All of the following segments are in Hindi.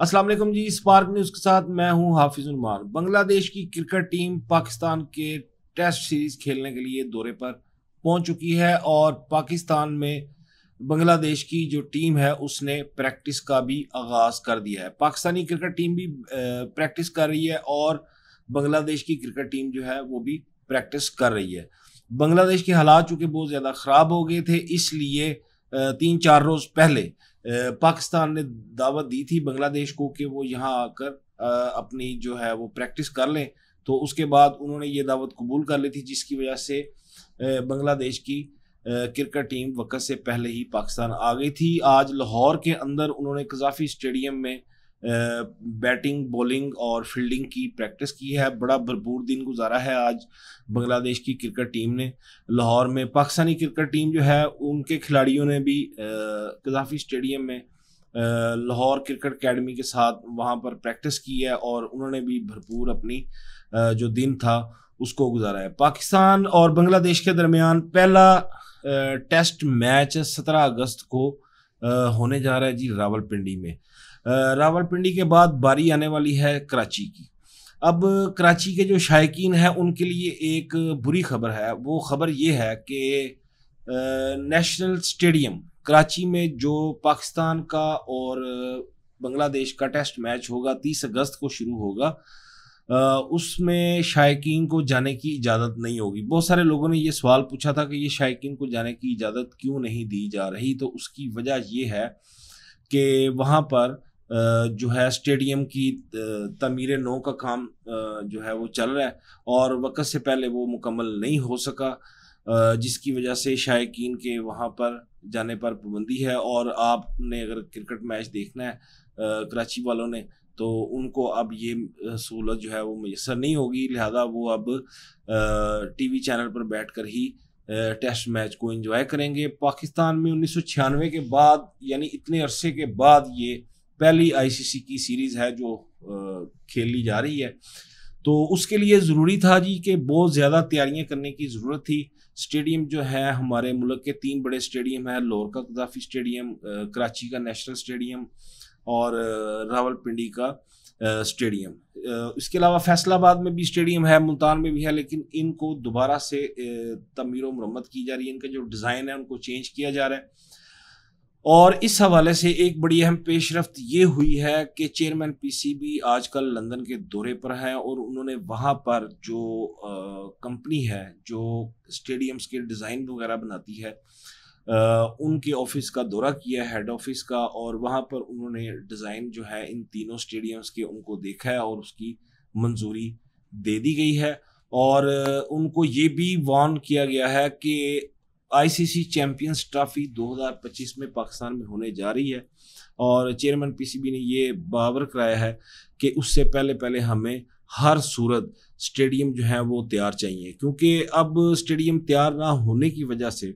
असलम जी स्पार्क न्यूज़ के साथ मैं हूं हाफिज उमार बांग्लादेश की क्रिकेट टीम पाकिस्तान के टेस्ट सीरीज़ खेलने के लिए दौरे पर पहुंच चुकी है और पाकिस्तान में बांग्लादेश की जो टीम है उसने प्रैक्टिस का भी आगाज़ कर दिया है पाकिस्तानी क्रिकेट टीम भी प्रैक्टिस कर रही है और बांग्लादेश की क्रिकेट टीम जो है वो भी प्रैक्टिस कर रही है बांग्लादेश के हालात चूँकि बहुत ज़्यादा ख़राब हो गए थे इसलिए तीन चार रोज़ पहले पाकिस्तान ने दावत दी थी बांग्लादेश को कि वो यहाँ आकर अपनी जो है वो प्रैक्टिस कर लें तो उसके बाद उन्होंने ये दावत कबूल कर ली थी जिसकी वजह से बांग्लादेश की क्रिकेट टीम वक़्त से पहले ही पाकिस्तान आ गई थी आज लाहौर के अंदर उन्होंने कजाफी स्टेडियम में बैटिंग बॉलिंग और फील्डिंग की प्रैक्टिस की है बड़ा भरपूर दिन गुजारा है आज बांग्लादेश की क्रिकेट टीम ने लाहौर में पाकिस्तानी क्रिकेट टीम जो है उनके खिलाड़ियों ने भी कजाफी स्टेडियम में लाहौर क्रिकेट अकेडमी के साथ वहाँ पर प्रैक्टिस की है और उन्होंने भी भरपूर अपनी जो दिन था उसको गुजारा है पाकिस्तान और बांग्लादेश के दरमियान पहला टेस्ट मैच सत्रह अगस्त को होने जा रहा है जी रावलपिंडी में रावलपिंडी के बाद बारी आने वाली है कराची की अब कराची के जो शायकीन हैं उनके लिए एक बुरी खबर है वो खबर ये है कि नेशनल स्टेडियम कराची में जो पाकिस्तान का और बांग्लादेश का टेस्ट मैच होगा तीस अगस्त को शुरू होगा उसमें शायकीन को जाने की इजाज़त नहीं होगी बहुत सारे लोगों ने ये सवाल पूछा था कि ये शायकीन को जाने की इजाज़त क्यों नहीं दी जा रही तो उसकी वजह यह है कि वहाँ पर जो है स्टेडियम की तमीर नो का काम जो है वो चल रहा है और वक़्त से पहले वो मुकम्मल नहीं हो सका जिसकी वजह से शायकीन के वहाँ पर जाने पर पाबंदी है और आपने अगर क्रिकेट मैच देखना है कराची वालों ने तो उनको अब ये सहूलत जो है वो मैसर नहीं होगी लिहाजा वो अब टीवी चैनल पर बैठ कर ही टेस्ट मैच को एंजॉय करेंगे पाकिस्तान में उन्नीस के बाद यानी इतने अरसे के बाद ये पहली आईसीसी की सीरीज है जो खेली जा रही है तो उसके लिए ज़रूरी था जी कि बहुत ज़्यादा तैयारियां करने की ज़रूरत थी स्टेडियम जो है हमारे मुल्क के तीन बड़े स्टेडियम हैं लाहौर का कदाफी स्टेडियम कराची का नेशनल स्टेडियम और रावलपिंडी का स्टेडियम इसके अलावा फैसलाबाद में भी स्टेडियम है मुल्तान में भी है लेकिन इनको दोबारा से तमीर मरम्मत की जा रही है इनका जो डिज़ाइन है उनको चेंज किया जा रहा है और इस हवाले से एक बड़ी अहम पेशरफ ये हुई है कि चेयरमैन पीसीबी आजकल लंदन के दौरे पर हैं और उन्होंने वहाँ पर जो कंपनी है जो स्टेडियम्स के डिज़ाइन वगैरह बनाती है आ, उनके ऑफिस का दौरा किया हेड ऑफिस का और वहाँ पर उन्होंने डिज़ाइन जो है इन तीनों स्टेडियम्स के उनको देखा है और उसकी मंजूरी दे दी गई है और उनको ये भी वार्न किया गया है कि आईसीसी चैंपियंस ट्रॉफी 2025 में पाकिस्तान में होने जा रही है और चेयरमैन पीसीबी ने ये बावर कराया है कि उससे पहले पहले हमें हर सूरत स्टेडियम जो है वो तैयार चाहिए क्योंकि अब स्टेडियम तैयार ना होने की वजह से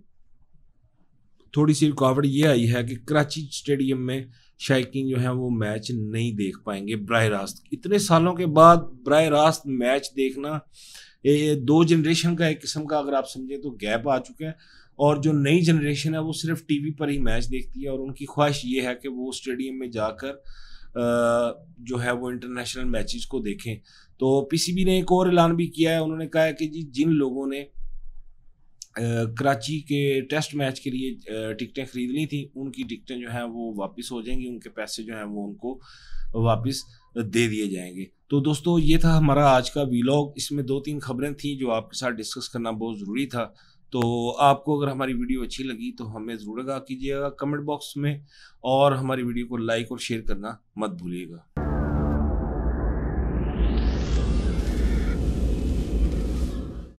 थोड़ी सी रुकावट ये आई है कि कराची स्टेडियम में शायकीन जो है वो मैच नहीं देख पाएंगे बरह रास्त इतने सालों के बाद बरह रास्त मैच देखना ये दो जनरेशन का एक किस्म का अगर आप समझें तो गैप आ चुका है और जो नई जनरेशन है वो सिर्फ टीवी पर ही मैच देखती है और उनकी ख्वाहिश ये है कि वो स्टेडियम में जाकर जो है वो इंटरनेशनल मैचेस को देखें तो पीसीबी ने एक और ऐलान भी किया है उन्होंने कहा है कि जी जिन लोगों ने कराची के टेस्ट मैच के लिए टिकटें खरीद ली थी उनकी टिकटें जो हैं वो वापस हो जाएंगी उनके पैसे जो हैं वो उनको वापस दे दिए जाएंगे तो दोस्तों ये था हमारा आज का वीलॉग इसमें दो तीन खबरें थी जो आपके साथ डिस्कस करना बहुत ज़रूरी था तो आपको अगर हमारी वीडियो अच्छी लगी तो हमें ज़रूर आगा कीजिएगा कमेंट बॉक्स में और हमारी वीडियो को लाइक और शेयर करना मत भूलिएगा